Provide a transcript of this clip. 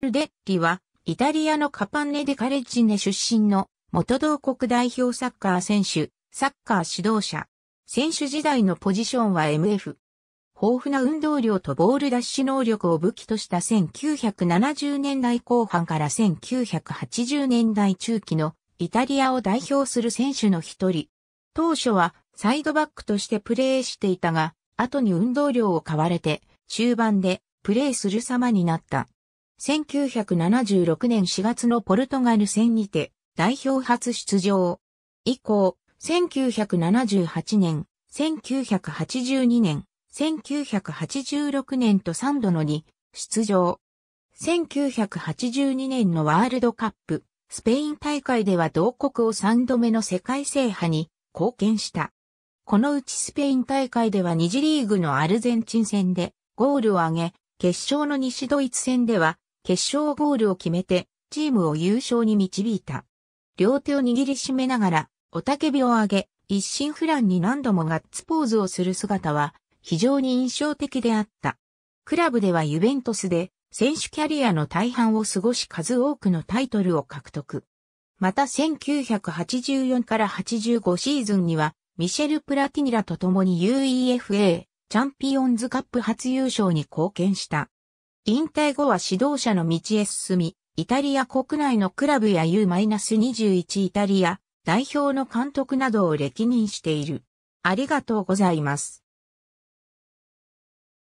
ルデッリは、イタリアのカパンネ・デ・カレッジネ出身の元同国代表サッカー選手、サッカー指導者。選手時代のポジションは MF。豊富な運動量とボール奪取能力を武器とした1970年代後半から1980年代中期のイタリアを代表する選手の一人。当初はサイドバックとしてプレーしていたが、後に運動量を買われて中盤でプレーする様になった。1976年4月のポルトガル戦にて代表初出場。以降、1978年、1982年、1986年と3度のに出場。1982年のワールドカップ、スペイン大会では同国を3度目の世界制覇に貢献した。このうちスペイン大会では2次リーグのアルゼンチン戦でゴールを挙げ、決勝の西ドイツ戦では決勝ゴールを決めて、チームを優勝に導いた。両手を握りしめながら、おたけびを上げ、一心不乱に何度もガッツポーズをする姿は、非常に印象的であった。クラブではユベントスで、選手キャリアの大半を過ごし数多くのタイトルを獲得。また1984から85シーズンには、ミシェル・プラティニラと共に UEFA チャンピオンズカップ初優勝に貢献した。引退後は指導者の道へ進み、イタリア国内のクラブや U-21 イタリア代表の監督などを歴任している。ありがとうございます。